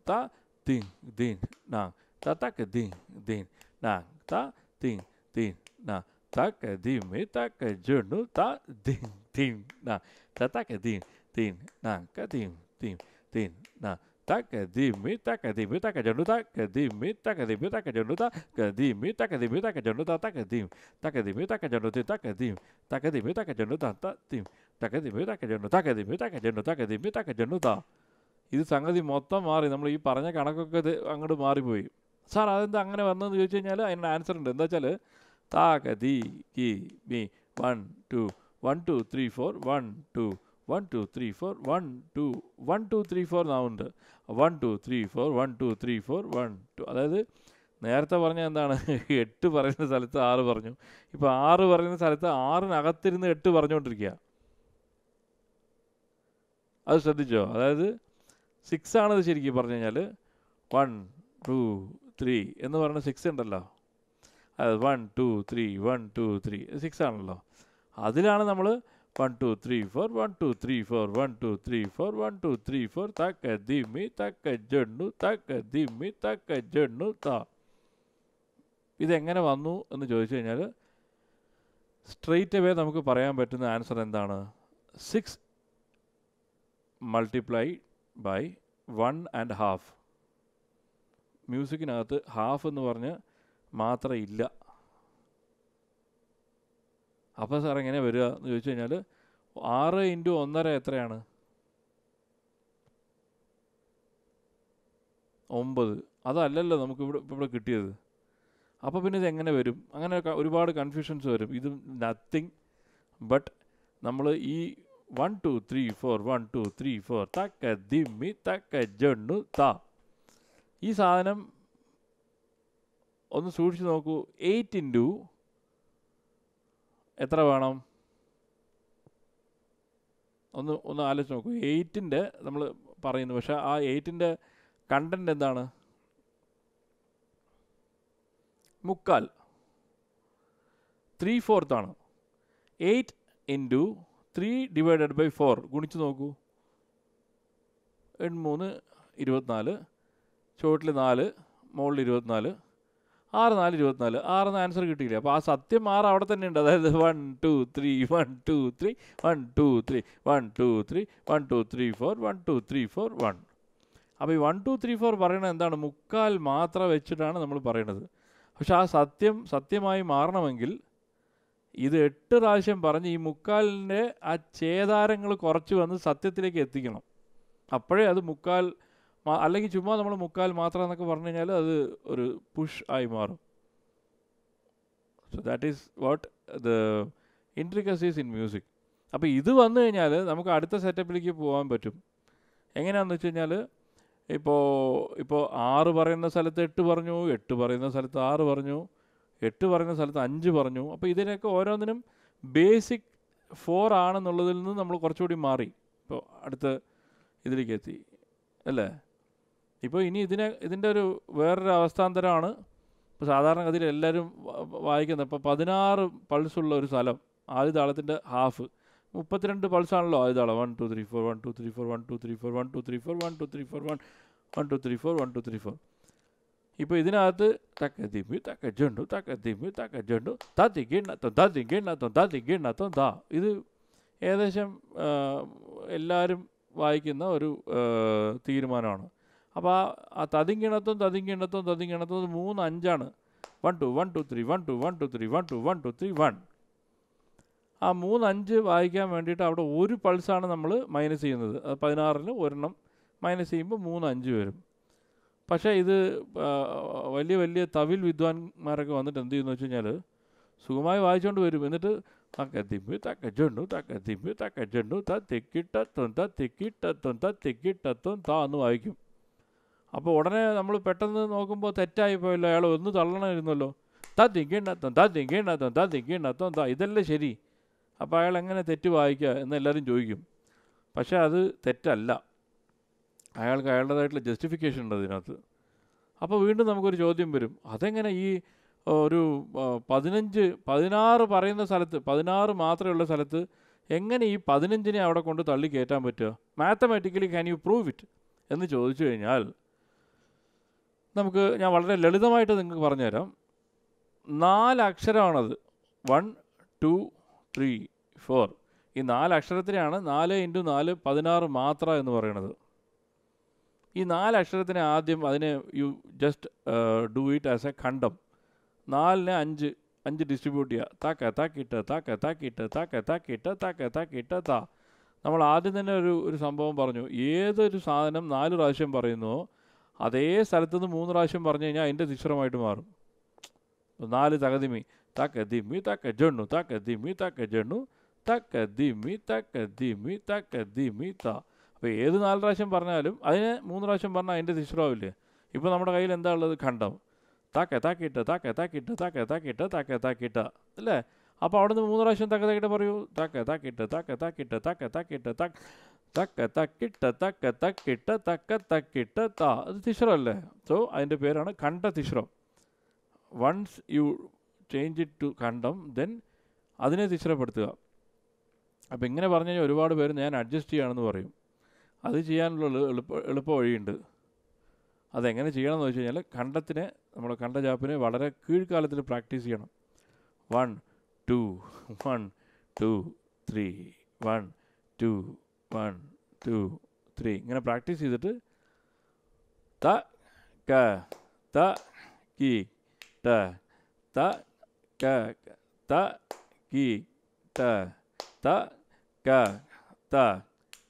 ത തിങ് ദിങ് നാ Tataca, din, din, na, ta, din, din, na. Taca, din, me, taca, jornu, ta, din, din, na. Tataca, din, din, na, ca, din, din, din, na. Taca, din, me, taca, din, me, taca, jornu, taca, din, me, taca, din, me, taca, jornu, taca, din, me, taca, din, me, taca, jornu, ta, taca, din, taca, din, me, taca, jornu, taca, din, taca, din, me, taca, jornu, ta, ta, din, taca, din, me, taca, jornu, taca, din, me, taca, jornu, taca, din, me, taca, jornu, ta. ഇത് സംഗതി മൊത്തം മാറി നമ്മൾ ഈ പറഞ്ഞ കണക്കൊക്കെ അങ്ങോട്ട് മാറിപ്പോയി സാർ അതെന്താ അങ്ങനെ വന്നതെന്ന് ചോദിച്ചു കഴിഞ്ഞാൽ അതിനുള്ള ആൻസർ ഉണ്ട് എന്താ വെച്ചാൽ താകതി കി മി one two one two three four one two one two three four one two one two three four നാവുണ്ട് one two three four one two three four one two അതായത് നേരത്തെ പറഞ്ഞ എന്താണ് എട്ട് പറയുന്ന സ്ഥലത്ത് ആറ് പറഞ്ഞു ഇപ്പോൾ ആറ് പറയുന്ന സ്ഥലത്ത് ആറിനകത്തിരുന്ന് എട്ട് പറഞ്ഞുകൊണ്ടിരിക്കുക അത് ശ്രദ്ധിച്ചോ അതായത് സിക്സ് ആണത് ശരിക്കും പറഞ്ഞു കഴിഞ്ഞാൽ വൺ ടു ത്രീ എന്ന് പറഞ്ഞ സിക്സ് ഉണ്ടല്ലോ അത് one two three one two three six ആണല്ലോ അതിലാണ് നമ്മൾ one two three four one two three four one two three four one two three four തക്ക ദിമ്മി തക്ക ജണ്ണു തക്ക ദിമ്മി തക്ക ജണ്ണു ത ഇതെങ്ങനെ വന്നു എന്ന് ചോദിച്ചു കഴിഞ്ഞാൽ സ്ട്രെയിറ്റ് അവേ നമുക്ക് പറയാൻ പറ്റുന്ന ആൻസർ എന്താണ് six multiply by one and half മ്യൂസിക്കിനകത്ത് ഹാഫ് എന്ന് പറഞ്ഞ് ഇല്ല അപ്പോൾ സാർ എങ്ങനെ വരിക എന്ന് ചോദിച്ചു കഴിഞ്ഞാൽ ആറ് ഇൻറ്റു ഒന്നര എത്രയാണ് ഒമ്പത് അതല്ലല്ലോ നമുക്ക് ഇവിടെ ഇവിടെ കിട്ടിയത് അപ്പോൾ പിന്നെ ഇത് എങ്ങനെ വരും അങ്ങനെ ഒരുപാട് കൺഫ്യൂഷൻസ് വരും ഇത് നത്തിങ് ബട്ട് നമ്മൾ ഈ one two three four one two three four തക്ക ദിമ്മി തക്ക ജണ്ണു താ ഈ സാധനം ഒന്ന് സൂക്ഷിച്ച് നോക്കൂ എയ്റ്റ് ഇൻറ്റു എത്ര വേണം ഒന്ന് ഒന്ന് ആലോചിച്ച് നോക്കൂ എയ്റ്റിൻ്റെ നമ്മൾ പറയുന്നു പക്ഷേ ആ എയ്റ്റിൻ്റെ കണ്ടൻറ്റ് എന്താണ് മുക്കാൽ ത്രീ ഫോർത്ത് ആണ് eight into three divided by four ഗുണിച്ച് നോക്കൂ എൺമൂന്ന് ഇരുപത്തിനാല് ചുവട്ടിൽ നാല് മുകളിൽ ഇരുപത്തിനാല് ആറ് നാല് ഇരുപത്തിനാല് ആറെന്ന് ആൻസർ കിട്ടിയില്ല അപ്പോൾ ആ സത്യം ആറ് അവിടെ തന്നെ ഉണ്ട് അതായത് one two three one two three one two three one two three one two three four one two three four one അപ്പോൾ ഈ വൺ ടു ത്രീ ഫോർ പറയണത് എന്താണ് മുക്കാൽ മാത്രം വെച്ചിട്ടാണ് നമ്മൾ പറയണത് പക്ഷേ ആ സത്യം സത്യമായി മാറണമെങ്കിൽ ഇത് എട്ട് പ്രാവശ്യം പറഞ്ഞ് ഈ മുക്കാലിൻ്റെ ആ ചേതാരങ്ങൾ കുറച്ച് വന്ന് സത്യത്തിലേക്ക് എത്തിക്കണം അപ്പോഴേ അത് മുക്കാൽ അല്ലെങ്കിൽ ചുമ്മാ നമ്മൾ മുക്കാൽ മാത്രം എന്നൊക്കെ പറഞ്ഞു കഴിഞ്ഞാൽ അത് ഒരു പുഷ് ആയി മാറും so that is what the intricacies in music അപ്പോൾ ഇത് വന്നു കഴിഞ്ഞാൽ നമുക്ക് അടുത്ത സെറ്റപ്പിലേക്ക് പോകാൻ പറ്റും എങ്ങനെയാണെന്ന് വെച്ച് കഴിഞ്ഞാൽ ഇപ്പോൾ ഇപ്പോൾ ആറ് പറയുന്ന സ്ഥലത്ത് എട്ട് പറഞ്ഞു എട്ട് പറയുന്ന സ്ഥലത്ത് ആറ് പറഞ്ഞു എട്ട് പറയുന്ന സ്ഥലത്ത് അഞ്ച് പറഞ്ഞു അപ്പോൾ ഇതിനൊക്കെ ഓരോന്നിനും ബേസിക് ഫോർ ആണെന്നുള്ളതിൽ നിന്ന് നമ്മൾ കുറച്ചുകൂടി മാറി ഇപ്പോൾ അടുത്ത ഇതിലേക്ക് എത്തി അല്ലേ ഇപ്പോൾ ഇനി ഇതിനെ ഇതിൻ്റെ ഒരു വേറൊരു അവസ്ഥാന്തരമാണ് ഇപ്പോൾ സാധാരണഗതിയിൽ എല്ലാവരും വായിക്കുന്നത് ഇപ്പോൾ പതിനാറ് പൾസുള്ള ഒരു സ്ഥലം ആദ്യ താളത്തിൻ്റെ ഹാഫ് മുപ്പത്തിരണ്ട് പൾസാണല്ലോ ആദ്യ താളം one two three four one two three four one two three four one two three four one two three four one one two three four one two three four ഇപ്പോൾ ഇതിനകത്ത് തക്ക തിമ്മി തക്ക ജണ്ടു തക്ക തിമ്മി തക്ക ജണ്ടു താത്തി ഗിണ്ണത്തം താത്തി ഗിണ്ണത്തം താത്തി ഗിണ്ണത്തം താ ഇത് ഏകദേശം എല്ലാവരും വായിക്കുന്ന ഒരു തീരുമാനമാണ് അപ്പോൾ ആ തതിങ്കിണത്തും തതിങ്കിണത്തും തതിങ്കിണത്തും മൂന്ന് അഞ്ചാണ് one two one two three one two one two three one two one two three one ആ മൂന്ന് അഞ്ച് വായിക്കാൻ വേണ്ടിയിട്ട് അവിടെ ഒരു പൾസാണ് നമ്മൾ മൈനസ് ചെയ്യുന്നത് അത് പതിനാറിന് ഒരെണ്ണം മൈനസ് ചെയ്യുമ്പോൾ മൂന്ന് അഞ്ച് വരും പക്ഷേ ഇത് വലിയ വലിയ തവിൽ വിദ്വാൻമാരൊക്കെ വന്നിട്ട് എന്ത് ചെയ്യുന്നു വെച്ച് കഴിഞ്ഞാൽ സുഖമായി വായിച്ചുകൊണ്ട് വരും എന്നിട്ട് തക്കത്തിമ്പ് തക്കച്ചുണ്ടു തക്കത്തിമ്പ് തക്കച്ചുണ്ടു ത തെക്കിട്ടത്തും ത തെക്കിട്ടത്തൊൻ ത തെക്കിട്ടത്തൊൻ താ എന്ന് വായിക്കും അപ്പോൾ ഉടനെ നമ്മൾ പെട്ടെന്ന് നോക്കുമ്പോൾ തെറ്റായി പോയല്ലോ അയാൾ ഒന്ന് തള്ളണമായിരുന്നല്ലോ താ തിങ്കേണ്ടത്തം താ തിങ്കേണ്ടത്തം താ തിങ്കേണ്ടത്തം താ ഇതല്ലേ ശരി അപ്പോൾ അയാൾ എങ്ങനെ തെറ്റ് വായിക്കുക എന്ന് എല്ലാവരും ചോദിക്കും പക്ഷേ അത് തെറ്റല്ല അയാൾക്ക് അയാളുടേതായിട്ടുള്ള ജസ്റ്റിഫിക്കേഷൻ ഉണ്ട് അതിനകത്ത് അപ്പോൾ വീണ്ടും നമുക്കൊരു ചോദ്യം വരും അതെങ്ങനെ ഈ ഒരു പതിനഞ്ച് പതിനാറ് പറയുന്ന സ്ഥലത്ത് പതിനാറ് മാത്രമുള്ള സ്ഥലത്ത് എങ്ങനെ ഈ പതിനഞ്ചിനെ അവിടെ കൊണ്ട് തള്ളി കയറ്റാൻ പറ്റുക mathematically can you prove it എന്ന് ചോദിച്ചു കഴിഞ്ഞാൽ നമുക്ക് ഞാൻ വളരെ ലളിതമായിട്ട് നിങ്ങൾക്ക് പറഞ്ഞുതരാം നാലക്ഷരമാണത് വൺ ടു ത്രീ ഫോർ ഈ നാലക്ഷരത്തിനെയാണ് നാല് ഇൻറ്റു നാല് പതിനാറ് മാത്ര എന്ന് പറയുന്നത് ഈ നാലക്ഷരത്തിനെ ആദ്യം അതിനെ you just do it as a ഖണ്ഡം നാലിന് അഞ്ച് അഞ്ച് ഡിസ്ട്രിബ്യൂട്ട് ചെയ്യുക താക്ക താക്കിയിട്ട് താക്ക താക്കിയിട്ട് താക്ക താക്കിയിട്ട് താക്ക താക്കിയിട്ട് താ നമ്മൾ ആദ്യം തന്നെ ഒരു ഒരു സംഭവം പറഞ്ഞു ഏതൊരു സാധനം നാല് പ്രാവശ്യം പറയുന്നുവോ അതേ സ്ഥലത്ത് നിന്ന് മൂന്ന് പ്രാവശ്യം പറഞ്ഞു കഴിഞ്ഞാൽ അതിൻ്റെ തിശ്വരമായിട്ട് മാറും നാല് തകതിമി തക്കതിമി തക്കജണ്ണു തക്കതിമി തക്കജണ്ണു തക്കതിമി തക്കതിമി തക്കതിമി ത അപ്പോൾ ഏത് നാല് പ്രാവശ്യം പറഞ്ഞാലും അതിനെ മൂന്ന് പ്രാവശ്യം പറഞ്ഞാൽ അതിൻ്റെ തിശ്വരമാവില്ലേ ഇപ്പോൾ നമ്മുടെ കയ്യിൽ എന്താ ഉള്ളത് ഖണ്ഡം താക്ക താക്കിട്ട താക്ക താക്കിട്ട താക്ക താക്കിട്ട താക്ക താക്കിട്ട അല്ലേ അപ്പോൾ അവിടുന്ന് മൂന്ന് പ്രാവശ്യം തക്ക താക്കിട്ട് പറയൂ താക്ക താക്കിട്ട താക്ക താക്കിട്ട താക്ക താക്കിട്ട തക്ക തക്ക തക്കിട്ട തക്ക തക്കിട്ട തക്ക തക്കിട്ട ത അത് തിശ്രം അല്ലേ സോ അതിൻ്റെ പേരാണ് കണ്ട തിശ്രം once you change it to കണ്ടം ദെൻ അതിനെ തിശ്രപ്പെടുത്തുക അപ്പോൾ ഇങ്ങനെ പറഞ്ഞു കഴിഞ്ഞാൽ ഒരുപാട് പേര് ഞാൻ അഡ്ജസ്റ്റ് ചെയ്യുകയാണെന്ന് പറയും അത് ചെയ്യാനുള്ള എളുപ്പ എളുപ്പ വഴിയുണ്ട് അതെങ്ങനെ ചെയ്യണമെന്ന് വെച്ച് കഴിഞ്ഞാൽ കണ്ടത്തിനെ നമ്മൾ കണ്ട ജാപ്പിനെ വളരെ കീഴ്ക്കാലത്തിൽ പ്രാക്ടീസ് ചെയ്യണം one two one two three one two one two three ഇങ്ങനെ പ്രാക്ടീസ് ചെയ്തിട്ട് ത ക ത കി ട ത ക ത കി ട ത ക ത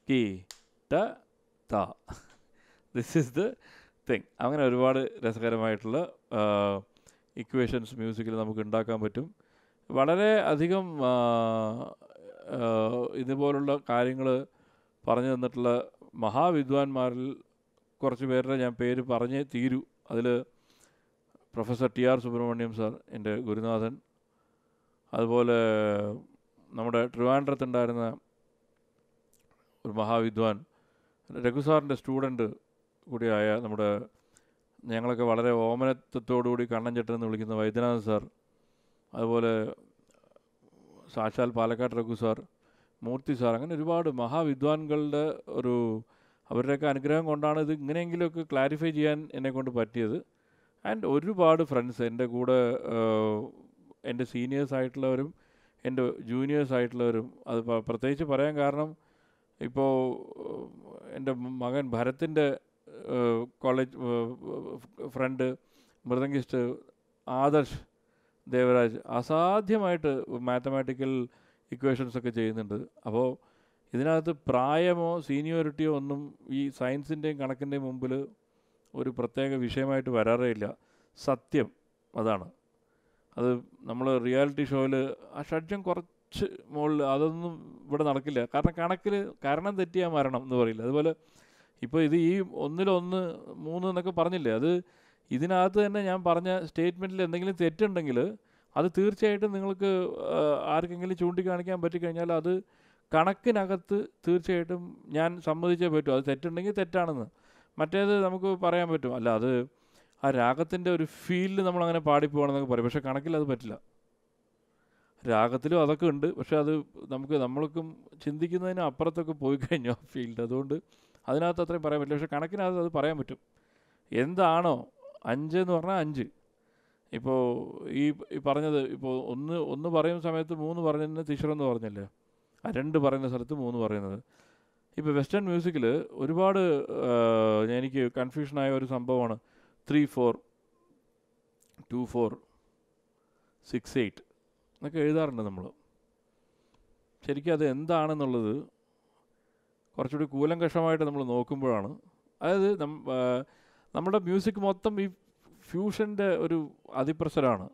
കി ട ത ദിസ് ഈസ് ദ തിങ് അങ്ങനെ ഒരുപാട് രസകരമായിട്ടുള്ള ഇക്വേഷൻസ് മ്യൂസിക്കിൽ നമുക്ക് ഉണ്ടാക്കാൻ പറ്റും വളരെ അധികം ഇതുപോലുള്ള കാര്യങ്ങൾ പറഞ്ഞു തന്നിട്ടുള്ള മഹാവിദ്വാൻമാരിൽ കുറച്ച് പേരുടെ ഞാൻ പേര് പറഞ്ഞേ തീരൂ അതിൽ professor T R Subrahmanyam sir എൻ്റെ ഗുരുനാഥൻ അതുപോലെ നമ്മുടെ ട്രിവാൻഡ്രത്തുണ്ടായിരുന്ന ഒരു മഹാവിദ്വാൻ രഘു സ്റ്റുഡൻറ്റ് കൂടിയായ നമ്മുടെ ഞങ്ങളൊക്കെ വളരെ ഓമനത്വത്തോടുകൂടി കണ്ണൻ എന്ന് വിളിക്കുന്ന വൈദ്യനാഥൻ സാർ അതുപോലെ സാക്ഷാൽ പാലക്കാട് രഘു സാർ മൂർത്തി സാർ അങ്ങനെ ഒരുപാട് മഹാവിദ്വാൻകളുടെ ഒരു അവരുടെയൊക്കെ അനുഗ്രഹം കൊണ്ടാണ് ഇത് ഇങ്ങനെയെങ്കിലുമൊക്കെ ക്ലാരിഫൈ ചെയ്യാൻ എന്നെ കൊണ്ട് പറ്റിയത് ആൻഡ് ഒരുപാട് ഫ്രണ്ട്സ് എൻ്റെ കൂടെ എൻ്റെ സീനിയേഴ്സ് ആയിട്ടുള്ളവരും എൻ്റെ ജൂനിയേഴ്സ് ആയിട്ടുള്ളവരും അത് പ്രത്യേകിച്ച് പറയാൻ കാരണം ഇപ്പോൾ എൻ്റെ മകൻ ഭരത്തിൻ്റെ കോളേജ് ഫ്രണ്ട് മൃദംഗിസ്റ്റ് ആദർശ് ദേവരാജ് അസാധ്യമായിട്ട് മാത്തമാറ്റിക്കൽ ഇക്വേഷൻസ് ഒക്കെ ചെയ്യുന്നുണ്ട് അപ്പോൾ ഇതിനകത്ത് പ്രായമോ സീനിയോറിറ്റിയോ ഒന്നും ഈ സയൻസിൻ്റെയും കണക്കിൻ്റെയും മുമ്പിൽ ഒരു പ്രത്യേക വിഷയമായിട്ട് വരാറേ ഇല്ല സത്യം അതാണ് അത് നമ്മൾ റിയാലിറ്റി ഷോയിൽ ആ ഷഡ്ജം കുറച്ച് മുകളിൽ അതൊന്നും ഇവിടെ നടക്കില്ല കാരണം കണക്കിൽ കാരണം തെറ്റിയാൽ മരണം എന്ന് പറയില്ല അതുപോലെ ഇപ്പോൾ ഇത് ഈ ഒന്നിലൊന്ന് മൂന്ന് എന്നൊക്കെ പറഞ്ഞില്ലേ അത് ഇതിനകത്ത് തന്നെ ഞാൻ പറഞ്ഞ സ്റ്റേറ്റ്മെൻറ്റിൽ എന്തെങ്കിലും തെറ്റുണ്ടെങ്കിൽ അത് തീർച്ചയായിട്ടും നിങ്ങൾക്ക് ആർക്കെങ്കിലും ചൂണ്ടിക്കാണിക്കാൻ പറ്റിക്കഴിഞ്ഞാൽ അത് കണക്കിനകത്ത് തീർച്ചയായിട്ടും ഞാൻ സമ്മതിച്ചേ പറ്റൂ അത് തെറ്റുണ്ടെങ്കിൽ തെറ്റാണെന്ന് മറ്റേത് നമുക്ക് പറയാൻ പറ്റും അല്ല അത് ആ രാഗത്തിൻ്റെ ഒരു ഫീലിൽ നമ്മൾ അങ്ങനെ പാടിപ്പോകണമെന്നൊക്കെ പറയും പക്ഷേ കണക്കിൽ അത് പറ്റില്ല രാഗത്തിലും അതൊക്കെ ഉണ്ട് പക്ഷേ അത് നമുക്ക് നമ്മൾക്കും ചിന്തിക്കുന്നതിന് അപ്പുറത്തൊക്കെ പോയി കഴിഞ്ഞു ആ ഫീൽഡ് അതുകൊണ്ട് അതിനകത്ത് അത്രയും പറയാൻ പറ്റില്ല പക്ഷേ കണക്കിനകത്ത് അത് പറയാൻ പറ്റും എന്താണോ അഞ്ച് എന്ന് പറഞ്ഞാൽ അഞ്ച് ഇപ്പോൾ ഈ പറഞ്ഞത് ഇപ്പോൾ ഒന്ന് ഒന്ന് പറയുന്ന സമയത്ത് മൂന്ന് പറയുന്ന ടീച്ചറെന്ന് പറഞ്ഞില്ലേ ആ രണ്ട് പറയുന്ന സ്ഥലത്ത് മൂന്ന് പറയുന്നത് ഇപ്പോൾ വെസ്റ്റേൺ മ്യൂസിക്കിൽ ഒരുപാട് എനിക്ക് കൺഫ്യൂഷനായ ഒരു സംഭവമാണ് three four two four six eight എന്നൊക്കെ എഴുതാറുണ്ട് നമ്മൾ ശരിക്കും അത് എന്താണെന്നുള്ളത് കുറച്ചുകൂടി കൂലങ്കഷമായിട്ട് നമ്മൾ നോക്കുമ്പോഴാണ് അതായത് നമ്മുടെ മ്യൂസിക് മൊത്തം ഈ ഫ്യൂഷൻ്റെ ഒരു അതിപ്രസരമാണ്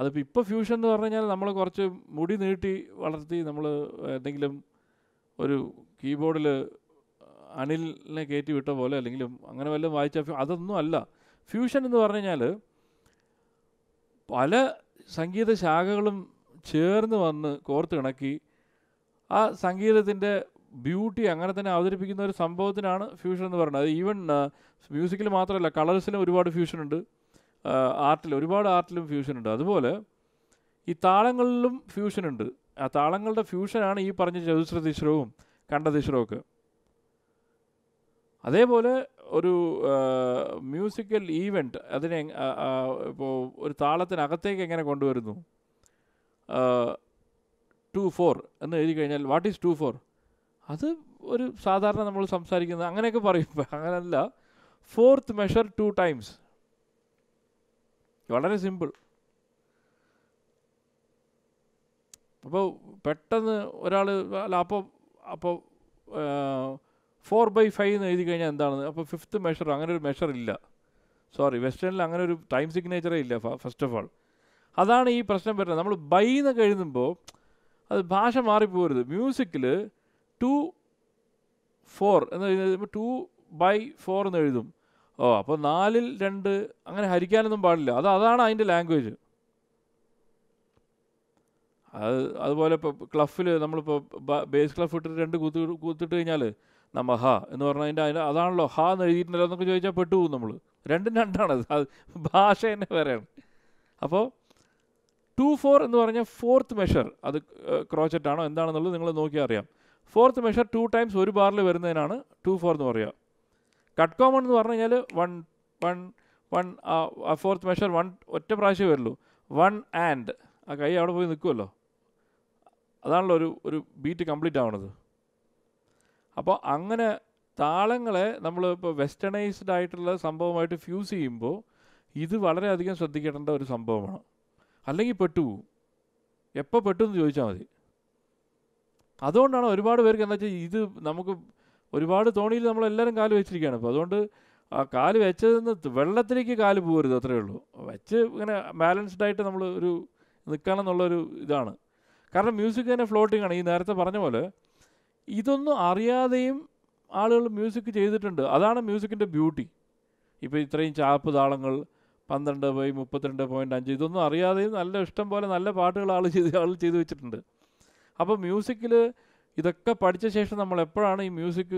അതിപ്പോൾ ഇപ്പോൾ ഫ്യൂഷൻ എന്ന് പറഞ്ഞു കഴിഞ്ഞാൽ നമ്മൾ കുറച്ച് മുടി നീട്ടി വളർത്തി നമ്മൾ എന്തെങ്കിലും ഒരു കീബോർഡിൽ അണിലിനെ കയറ്റി വിട്ട പോലെ അല്ലെങ്കിൽ അങ്ങനെ വല്ലതും വായിച്ചാൽ അതൊന്നും അല്ല ഫ്യൂഷൻ എന്ന് പറഞ്ഞു കഴിഞ്ഞാൽ പല സംഗീത ശാഖകളും ചേർന്ന് വന്ന് കോർത്തിണക്കി ആ സംഗീതത്തിൻ്റെ ബ്യൂട്ടി അങ്ങനെ തന്നെ അവതരിപ്പിക്കുന്ന ഒരു സംഭവത്തിനാണ് ഫ്യൂഷൻ എന്ന് പറയുന്നത് അത് ഈവൻ മ്യൂസിക്കിൽ മാത്രമല്ല കളേഴ്സിലും ഒരുപാട് ഫ്യൂഷൻ ഉണ്ട് ആർട്ടിൽ ഒരുപാട് ആർട്ടിലും ഫ്യൂഷൻ ഉണ്ട് അതുപോലെ ഈ താളങ്ങളിലും ഫ്യൂഷൻ ഉണ്ട് ആ താളങ്ങളുടെ ഫ്യൂഷനാണ് ഈ പറഞ്ഞ ചതുശ്രതീശ്വരവും കണ്ടതീശ്വരവും ഒക്കെ അതേപോലെ ഒരു മ്യൂസിക്കൽ ഈവൻറ്റ് അതിനെ ഇപ്പോൾ ഒരു താളത്തിനകത്തേക്ക് എങ്ങനെ കൊണ്ടുവരുന്നു ടു ഫോർ എന്ന് എഴുതി കഴിഞ്ഞാൽ വാട്ട് ഈസ് ടു ഫോർ അത് ഒരു സാധാരണ നമ്മൾ സംസാരിക്കുന്നത് അങ്ങനെയൊക്കെ പറയും അങ്ങനല്ല ഫോർത്ത് മെഷർ ടു ടൈംസ് വളരെ സിമ്പിൾ അപ്പോൾ പെട്ടെന്ന് ഒരാൾ അല്ല അപ്പോൾ അപ്പോൾ ഫോർ ബൈ ഫൈവ് എന്ന് എഴുതി കഴിഞ്ഞാൽ എന്താണ് അപ്പോൾ ഫിഫ്ത്ത് മെഷർ അങ്ങനെ ഒരു മെഷർ ഇല്ല സോറി വെസ്റ്റേണിൽ അങ്ങനെ ഒരു ടൈം സിഗ്നേച്ചറേ ഇല്ല ഫസ്റ്റ് ഓഫ് ഓൾ അതാണ് ഈ പ്രശ്നം വരുന്നത് നമ്മൾ ബൈ എന്നൊക്കെ എഴുതുമ്പോൾ അത് ഭാഷ മാറിപ്പോരുത് മ്യൂസിക്കിൽ ടു ഫോർ എന്ന് എഴുതുമ്പോൾ ടു ബൈ ഫോർ എന്ന് എഴുതും ഓ അപ്പോൾ നാലിൽ രണ്ട് അങ്ങനെ ഹരിക്കാനൊന്നും പാടില്ല അത് അതാണ് അതിൻ്റെ ലാംഗ്വേജ് അത് അതുപോലെ ഇപ്പോൾ ക്ലഫിൽ നമ്മളിപ്പോൾ ബേസ് ക്ലഫ് ഇട്ടിട്ട് രണ്ട് കൂത്ത് കൂത്തിട്ട് കഴിഞ്ഞാൽ നമ്മ ഹ എന്ന് പറഞ്ഞാൽ അതിൻ്റെ അതിൻ്റെ അതാണല്ലോ ഹ എന്ന് എഴുതിയിട്ടുണ്ടല്ലോ എന്നൊക്കെ ചോദിച്ചാൽ പെട്ടുപോകും നമ്മൾ രണ്ടും രണ്ടാണ് അത് ഭാഷ തന്നെ വേറെയാണ് അപ്പോൾ ടു ഫോർ എന്ന് പറഞ്ഞാൽ ഫോർത്ത് മെഷർ അത് ക്രോച്ചറ്റാണോ എന്താണെന്നുള്ളത് നിങ്ങൾ നോക്കിയാൽ അറിയാം ഫോർത്ത് മെഷർ ടു ടൈംസ് ഒരു ബാറിൽ വരുന്നതിനാണ് ടു ഫോർ എന്ന് പറയുക കട്ട് കോമൺ എന്ന് പറഞ്ഞു കഴിഞ്ഞാൽ one one one fourth measure one ഒറ്റ പ്രാവശ്യം വരുള്ളൂ വൺ ആൻഡ് ആ കൈ അവിടെ പോയി നിൽക്കുമല്ലോ അതാണല്ലോ ഒരു ഒരു ബീറ്റ് കംപ്ലീറ്റ് ആവണത് അപ്പോൾ അങ്ങനെ താളങ്ങളെ നമ്മൾ ഇപ്പോൾ വെസ്റ്റേണൈസ്ഡ് ആയിട്ടുള്ള സംഭവമായിട്ട് ഫ്യൂസ് ചെയ്യുമ്പോൾ ഇത് വളരെയധികം ശ്രദ്ധിക്കേണ്ട ഒരു സംഭവമാണ് അല്ലെങ്കിൽ പെട്ടുപോകും എപ്പോൾ എന്ന് ചോദിച്ചാൽ മതി അതുകൊണ്ടാണ് ഒരുപാട് പേർക്ക് എന്താ വെച്ചാൽ ഇത് നമുക്ക് ഒരുപാട് തോണിയിൽ നമ്മളെല്ലാവരും കാല് വെച്ചിരിക്കുകയാണ് അപ്പോൾ അതുകൊണ്ട് ആ കാല് വെച്ചതെന്ന് വെള്ളത്തിലേക്ക് കാല് പോകരുത് അത്രയേ ഉള്ളൂ വെച്ച് ഇങ്ങനെ ബാലൻസ്ഡ് ആയിട്ട് നമ്മൾ ഒരു നിൽക്കണം എന്നുള്ളൊരു ഇതാണ് കാരണം മ്യൂസിക് തന്നെ ഫ്ലോട്ടിംഗ് ആണ് ഈ നേരത്തെ പറഞ്ഞ പോലെ ഇതൊന്നും അറിയാതെയും ആളുകൾ മ്യൂസിക് ചെയ്തിട്ടുണ്ട് അതാണ് മ്യൂസിക്കിൻ്റെ ബ്യൂട്ടി ഇപ്പോൾ ഇത്രയും ചാപ്പ് താളങ്ങൾ പന്ത്രണ്ട് പോയി മുപ്പത്തിരണ്ട് പോയിൻറ്റ് അഞ്ച് ഇതൊന്നും അറിയാതെയും നല്ല ഇഷ്ടം പോലെ നല്ല പാട്ടുകൾ ആൾ ചെയ്ത് ആൾ ചെയ്തു വെച്ചിട്ടുണ്ട് അപ്പോൾ മ്യൂസിക്കിൽ ഇതൊക്കെ പഠിച്ച ശേഷം നമ്മൾ എപ്പോഴാണ് ഈ മ്യൂസിക്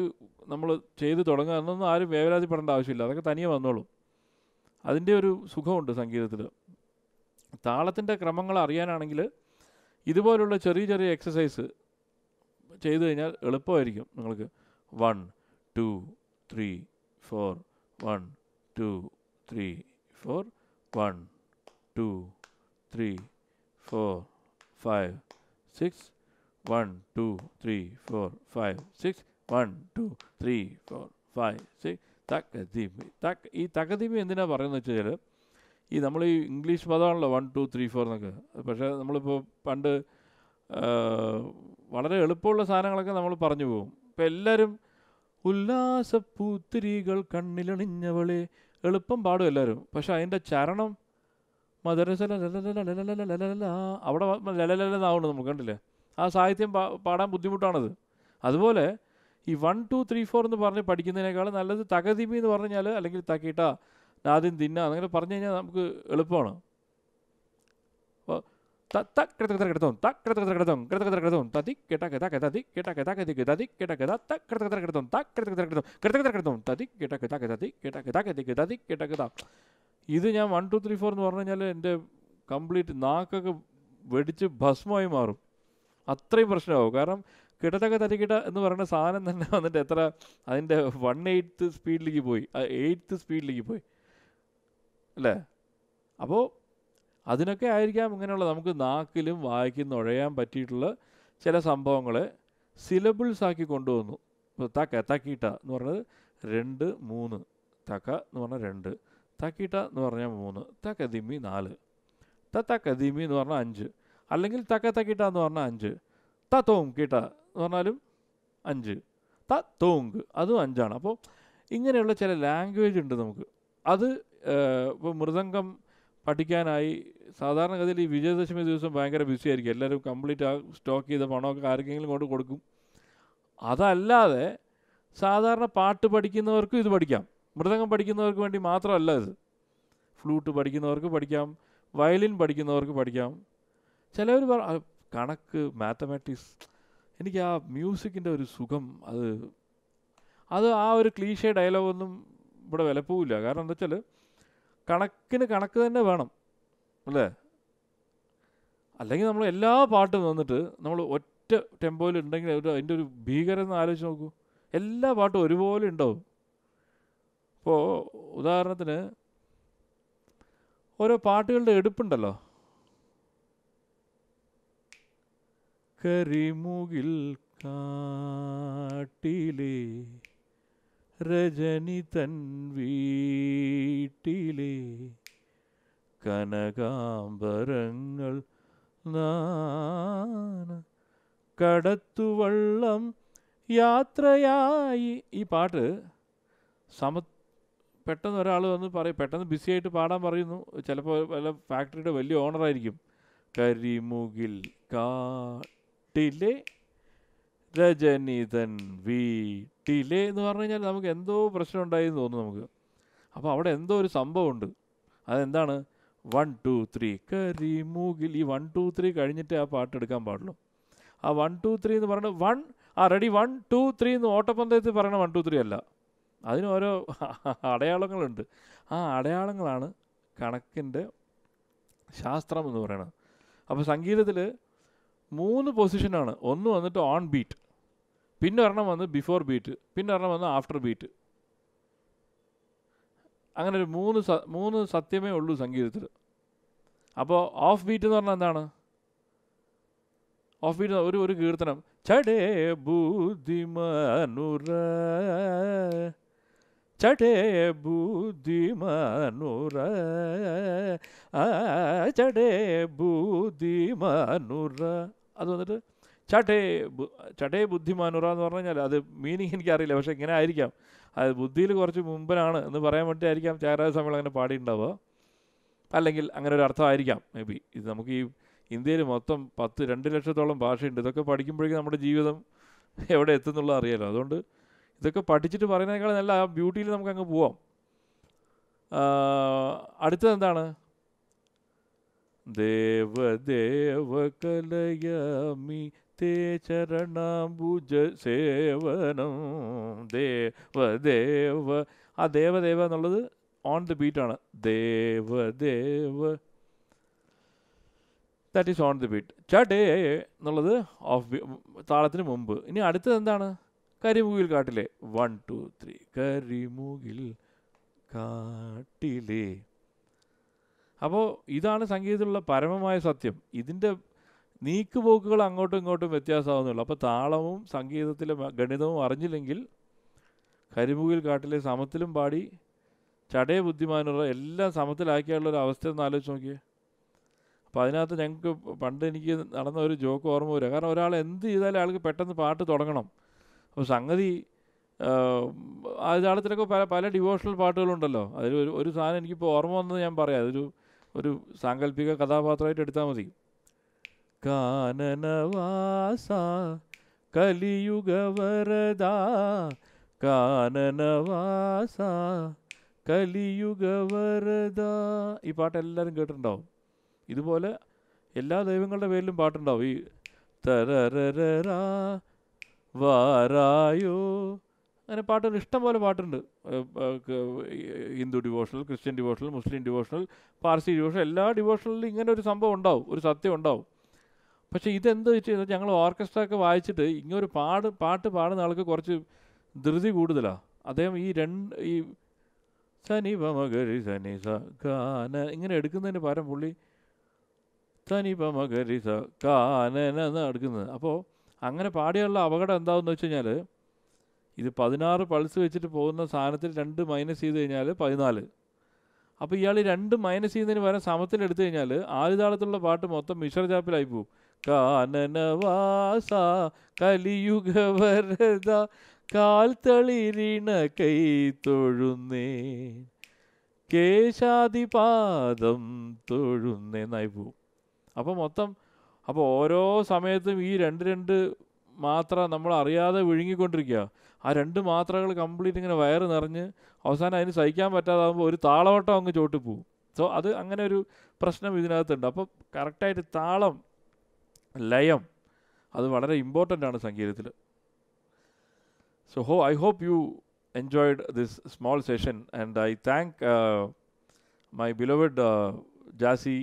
നമ്മൾ ചെയ്ത് തുടങ്ങുക എന്നൊന്നും ആരും വേവലാതിപ്പെടേണ്ട ആവശ്യമില്ല അതൊക്കെ തനിയെ വന്നോളും അതിൻ്റെ ഒരു സുഖമുണ്ട് സംഗീതത്തിൽ താളത്തിൻ്റെ ക്രമങ്ങൾ അറിയാനാണെങ്കിൽ ഇതുപോലുള്ള ചെറിയ ചെറിയ എക്സസൈസ് ചെയ്തു കഴിഞ്ഞാൽ എളുപ്പമായിരിക്കും നിങ്ങൾക്ക് one two three four one two three four one two three four five six 1, 2, 3, 4, 5, 6. 1, 2, 3, 4, 5, 6. തക്കതീപ് തക്ക ഈ തക്കതീപ് എന്തിനാ പറയുന്നത് വെച്ച് കഴിഞ്ഞാൽ ഈ നമ്മൾ ഈ ഇംഗ്ലീഷ് പദമാണല്ലോ വൺ ടു ത്രീ ഫോർ എന്നൊക്കെ പക്ഷേ നമ്മളിപ്പോൾ പണ്ട് വളരെ എളുപ്പമുള്ള സാധനങ്ങളൊക്കെ നമ്മൾ പറഞ്ഞു പോകും ഇപ്പം എല്ലാവരും ഉല്ലാസപ്പൂത്തിരികൾ കണ്ണിലണിഞ്ഞവളെ എളുപ്പം പാടും എല്ലാവരും പക്ഷെ അതിൻ്റെ ചരണം മധുരസല അവിടെ ലലലല എന്നാവുന്നു നമുക്ക് കണ്ടില്ലേ ആ സാഹിത്യം പാടാൻ ബുദ്ധിമുട്ടാണത് അതുപോലെ ഈ വൺ ടു ത്രീ ഫോർ എന്ന് പറഞ്ഞ് പഠിക്കുന്നതിനേക്കാൾ നല്ലത് തകതിമി എന്ന് പറഞ്ഞു കഴിഞ്ഞാൽ അല്ലെങ്കിൽ തക്കീട്ട ആദ്യം തിന്ന അങ്ങനെ പറഞ്ഞു കഴിഞ്ഞാൽ നമുക്ക് എളുപ്പമാണ് ഇത് ഞാൻ വൺ ടു ത്രീ ഫോർ എന്ന് പറഞ്ഞു കഴിഞ്ഞാൽ എൻ്റെ കംപ്ലീറ്റ് നാക്കൊക്കെ വെടിച്ച് ഭസ്മമായി മാറും അത്രയും പ്രശ്നമാവും കാരണം കിടലൊക്കെ തരികിട എന്ന് പറയുന്ന സാധനം തന്നെ വന്നിട്ട് എത്ര അതിൻ്റെ വൺ എയ്ത്ത് സ്പീഡിലേക്ക് പോയി എയ്ത്ത് സ്പീഡിലേക്ക് പോയി അല്ലേ അപ്പോൾ അതിനൊക്കെ ആയിരിക്കാം ഇങ്ങനെയുള്ള നമുക്ക് നാക്കിലും വായിക്കും നുഴയാൻ പറ്റിയിട്ടുള്ള ചില സംഭവങ്ങളെ സിലബിൾസ് ആക്കി കൊണ്ടുവന്നു തക്ക തക്കീട്ട എന്ന് പറഞ്ഞത് രണ്ട് മൂന്ന് തക്ക എന്ന് പറഞ്ഞാൽ രണ്ട് തക്കീട്ട എന്ന് പറഞ്ഞാൽ മൂന്ന് തക്കതിമി നാല് തത്തക്കതിമി എന്ന് പറഞ്ഞാൽ അഞ്ച് അല്ലെങ്കിൽ തക്കത്ത കീട്ട എന്ന് പറഞ്ഞാൽ അഞ്ച് ത തോങ് കിട്ട എന്ന് പറഞ്ഞാലും അഞ്ച് ത തോങ് അതും അഞ്ചാണ് അപ്പോൾ ഇങ്ങനെയുള്ള ചില ലാംഗ്വേജ് ഉണ്ട് നമുക്ക് അത് ഇപ്പോൾ മൃദംഗം പഠിക്കാനായി സാധാരണഗതിയിൽ ഈ വിജയദശമി ദിവസം ഭയങ്കര ബിസി ആയിരിക്കും എല്ലാവരും കംപ്ലീറ്റ് ആ സ്റ്റോക്ക് ചെയ്ത പണമൊക്കെ ആർക്കെങ്കിലും കൊണ്ട് കൊടുക്കും അതല്ലാതെ സാധാരണ പാട്ട് പഠിക്കുന്നവർക്കും ഇത് പഠിക്കാം മൃദംഗം പഠിക്കുന്നവർക്ക് വേണ്ടി മാത്രമല്ല ഇത് ഫ്ലൂട്ട് പഠിക്കുന്നവർക്ക് പഠിക്കാം വയലിൻ പഠിക്കുന്നവർക്ക് പഠിക്കാം ചിലവർ പറ കണക്ക് മാത്തമാറ്റിക്സ് എനിക്ക് ആ മ്യൂസിക്കിൻ്റെ ഒരു സുഖം അത് അത് ആ ഒരു ക്ലീഷേ ഡയലോഗൊന്നും ഇവിടെ വിലപ്പോവില്ല കാരണം എന്താ വെച്ചാൽ കണക്കിന് കണക്ക് തന്നെ വേണം അല്ലേ അല്ലെങ്കിൽ നമ്മൾ എല്ലാ പാട്ടും വന്നിട്ട് നമ്മൾ ഒറ്റ ടെമ്പോയിൽ ഉണ്ടെങ്കിൽ ഒരു അതിൻ്റെ ഒരു ഭീകരം ആലോചിച്ച് നോക്കൂ എല്ലാ പാട്ടും ഒരുപോലെ ഉണ്ടാവും ഇപ്പോൾ ഉദാഹരണത്തിന് ഓരോ പാട്ടുകളുടെ എടുപ്പുണ്ടല്ലോ കരിമുകിൽ കാട്ടിലെ രജനി തൻ വീട്ടിലെ കനകാംബരങ്ങൾ നാന കടത്തുവള്ളം യാത്രയായി ഈ പാട്ട് സമ പെട്ടെന്ന് ഒരാൾ വന്ന് പറയും പെട്ടെന്ന് ബിസിയായിട്ട് പാടാൻ പറയുന്നു ചിലപ്പോൾ വല്ല ഫാക്ടറിയുടെ വലിയ ഓണറായിരിക്കും കരിമുകിൽ കാ വീട്ടിലെ രജനീതൻ വീട്ടിലെ എന്ന് പറഞ്ഞു കഴിഞ്ഞാൽ നമുക്ക് എന്തോ പ്രശ്നം ഉണ്ടായി എന്ന് തോന്നുന്നു നമുക്ക് അപ്പോൾ അവിടെ എന്തോ ഒരു സംഭവമുണ്ട് അതെന്താണ് വൺ ടു ത്രീ കരിമൂകിൽ ഈ വൺ ടു ത്രീ കഴിഞ്ഞിട്ടേ ആ പാട്ട് എടുക്കാൻ പാടുള്ളൂ ആ വൺ ടു ത്രീ എന്ന് പറയുന്നത് വൺ ആ റെഡി വൺ ടു ത്രീ എന്ന് ഓട്ടപ്പന്തയത്തിൽ പറയണ വൺ ടു ത്രീ അല്ല അതിന് ഓരോ അടയാളങ്ങളുണ്ട് ആ അടയാളങ്ങളാണ് കണക്കിൻ്റെ ശാസ്ത്രം എന്ന് പറയണത് അപ്പോൾ സംഗീതത്തിൽ മൂന്ന് പൊസിഷനാണ് ഒന്ന് വന്നിട്ട് ഓൺ ബീറ്റ് പിന്നെ ഒരെണ്ണം വന്ന് ബിഫോർ ബീറ്റ് പിന്നെ ഒരെണ്ണം വന്ന് ആഫ്റ്റർ ബീറ്റ് അങ്ങനെ ഒരു മൂന്ന് മൂന്ന് സത്യമേ ഉള്ളൂ സംഗീതത്തിൽ അപ്പോൾ ഓഫ് ബീറ്റ് എന്ന് പറഞ്ഞാൽ എന്താണ് ഓഫ് ബീറ്റ് ഒരു ഒരു കീർത്തനം ചടേ ബുദ്ധിമനുര ചടേ ബുദ്ധിമനുര ചടേ ബുദ്ധിമനുര അത് വന്നിട്ട് ചട്ടേ ചട്ടേ ബുദ്ധിമാനുറ എന്ന് പറഞ്ഞു കഴിഞ്ഞാൽ അത് മീനിങ് എനിക്കറിയില്ല പക്ഷേ ഇങ്ങനെ ആയിരിക്കാം അത് ബുദ്ധിയിൽ കുറച്ച് മുമ്പനാണ് എന്ന് പറയാൻ വേണ്ടിയിട്ടായിരിക്കാം ചാരാജ സമയം അങ്ങനെ അങ്ങനെ പാടിയിട്ടുണ്ടാവുക അല്ലെങ്കിൽ അങ്ങനെ ഒരു അർത്ഥമായിരിക്കാം മേ ബി ഇത് നമുക്ക് ഈ ഇന്ത്യയിൽ മൊത്തം പത്ത് രണ്ട് ലക്ഷത്തോളം ഭാഷയുണ്ട് ഇതൊക്കെ പഠിക്കുമ്പോഴേക്കും നമ്മുടെ ജീവിതം എവിടെ എത്തുന്നുള്ളത് അറിയാലോ അതുകൊണ്ട് ഇതൊക്കെ പഠിച്ചിട്ട് പറയുന്നതിനേക്കാൾ നല്ല ആ ബ്യൂട്ടിയിൽ നമുക്ക് പോവാം അടുത്തത് എന്താണ് ദേവദേവകലയാമി തേ ചരണാംബുജ സേവനം ദേവദേവ ആ ദേവദേവ എന്നുള്ളത് ഓൺ ദി ബീറ്റാണ് ദേവദേവ that is on the beat ചേട്ടേ എന്നുള്ളത് ഓഫ് താളത്തിന് മുമ്പ് ഇനി അടുത്തത് എന്താണ് കരിമുകിൽ കാട്ടിലെ വൺ ടു ത്രീ കരിമുകിൽ കാട്ടിലേ അപ്പോൾ ഇതാണ് സംഗീതത്തിലുള്ള പരമമായ സത്യം ഇതിൻ്റെ നീക്കുപോക്കുകൾ അങ്ങോട്ടും ഇങ്ങോട്ടും വ്യത്യാസമാകുന്നുള്ളു അപ്പോൾ താളവും സംഗീതത്തിലെ ഗണിതവും അറിഞ്ഞില്ലെങ്കിൽ കരിമുകിൽ കാട്ടിലെ സമത്തിലും പാടി ചടയ ബുദ്ധിമാനുള്ള എല്ലാം സമത്തിലാക്കിയുള്ള ഒരു അവസ്ഥ ഒന്ന് ആലോചിച്ച് നോക്കിയേ അപ്പോൾ അതിനകത്ത് ഞങ്ങൾക്ക് പണ്ട് എനിക്ക് നടന്ന ഒരു ജോക്ക് ഓർമ്മ വരിക കാരണം ഒരാൾ എന്ത് ചെയ്താലും ആൾക്ക് പെട്ടെന്ന് പാട്ട് തുടങ്ങണം അപ്പോൾ സംഗതി ആ ജാളത്തിലൊക്കെ പല പല ഡിവോഷണൽ പാട്ടുകളുണ്ടല്ലോ അതിൽ ഒരു ഒരു സാധനം എനിക്കിപ്പോൾ ഓർമ്മ വന്നത് ഞാൻ പറയാം അതൊരു ഒരു സാങ്കല്പിക കഥാപാത്രമായിട്ട് എടുത്താൽ മതി കാനനവാസ കലിയുഗവരദ കാനനവാസ കലിയുഗവരദ ഈ പാട്ട് എല്ലാവരും കേട്ടിട്ടുണ്ടാവും ഇതുപോലെ എല്ലാ ദൈവങ്ങളുടെ പേരിലും പാട്ടുണ്ടാവും ഈ തരരരാ വാരായോ അങ്ങനെ പാട്ടുകൾ ഇഷ്ടം പോലെ പാട്ടുണ്ട് Hindu devotional Christian devotional Muslim devotional Parsi devotional എല്ലാ ഡിവോഷണലിലും ഇങ്ങനെ ഒരു സംഭവം ഉണ്ടാവും ഒരു സത്യം ഉണ്ടാവും പക്ഷേ ഇതെന്ത് കഴിഞ്ഞാൽ ഞങ്ങൾ ഓർക്കസ്ട്ര ഒക്കെ വായിച്ചിട്ട് ഇങ്ങൊരു പാട് പാട്ട് പാടുന്ന ആൾക്ക് കുറച്ച് ധൃതി കൂടുതലാണ് അദ്ദേഹം ഈ രണ്ട് ഈ സനി പമകരി സനി സ കാന ഇങ്ങനെ എടുക്കുന്നതിന് പരം പുള്ളി സനി പമകരി സ കാനന എന്നാണ് എടുക്കുന്നത് അപ്പോൾ അങ്ങനെ പാടിയുള്ള അപകടം എന്താണെന്ന് വെച്ച് കഴിഞ്ഞാൽ ഇത് പതിനാറ് പൾസ് വെച്ചിട്ട് പോകുന്ന സാധനത്തിൽ രണ്ട് മൈനസ് ചെയ്ത് കഴിഞ്ഞാൽ പതിനാല് അപ്പോൾ ഇയാൾ രണ്ട് മൈനസ് ചെയ്യുന്നതിന് പകരം എടുത്തു കഴിഞ്ഞാൽ ആലുതാളത്തുള്ള പാട്ട് മൊത്തം മിശ്ര ചാപ്പിലായി പോകും കാനനവാസ കലിയുഗവരത കാൽ തളിരീണ കൈ തൊഴുന്നേ കേശാതിപാദം തൊഴുന്നേന്നായി പോവും അപ്പോൾ മൊത്തം അപ്പോൾ ഓരോ സമയത്തും ഈ രണ്ട് രണ്ട് മാത്രം നമ്മൾ അറിയാതെ വിഴുങ്ങിക്കൊണ്ടിരിക്കുക ആ രണ്ട് മാത്രകൾ കംപ്ലീറ്റ് ഇങ്ങനെ വയറ് നിറഞ്ഞ് അവസാനം അതിന് സഹിക്കാൻ പറ്റാതാകുമ്പോൾ ഒരു താളവട്ടം അങ്ങ് ചോട്ട് പോവും സോ അത് അങ്ങനെ ഒരു പ്രശ്നം ഇതിനകത്തുണ്ട് അപ്പോൾ കറക്റ്റായിട്ട് താളം ലയം അത് വളരെ ഇമ്പോർട്ടൻ്റ് ആണ് സംഗീതത്തിൽ സോ ഹോ I hope you enjoyed this small session and I thank my beloved Jassie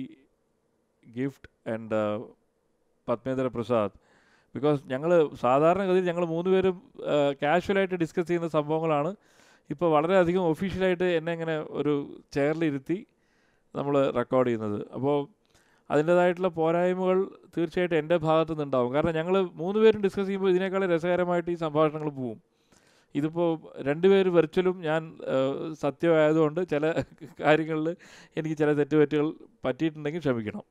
Gift and Padmendra Prasad because ഞങ്ങൾ സാധാരണഗതിയിൽ ഞങ്ങൾ മൂന്ന് പേരും കാഷ്വലായിട്ട് ഡിസ്കസ് ചെയ്യുന്ന സംഭവങ്ങളാണ് ഇപ്പോൾ വളരെയധികം ഒഫീഷ്യലായിട്ട് എന്നെ ഇങ്ങനെ ഒരു ചെയറിലിരുത്തി നമ്മൾ റെക്കോർഡ് ചെയ്യുന്നത് അപ്പോൾ അതിൻ്റേതായിട്ടുള്ള പോരായ്മകൾ തീർച്ചയായിട്ടും എൻ്റെ ഭാഗത്തു നിന്നുണ്ടാവും കാരണം ഞങ്ങൾ മൂന്ന് പേരും ഡിസ്കസ് ചെയ്യുമ്പോൾ ഇതിനേക്കാൾ രസകരമായിട്ട് ഈ സംഭാഷണങ്ങൾ പോവും ഇതിപ്പോൾ രണ്ടുപേർ വെർച്വലും ഞാൻ സത്യമായതുകൊണ്ട് ചില കാര്യങ്ങളിൽ എനിക്ക് ചില തെറ്റുപറ്റുകൾ പറ്റിയിട്ടുണ്ടെങ്കിൽ ക്ഷമിക്കണം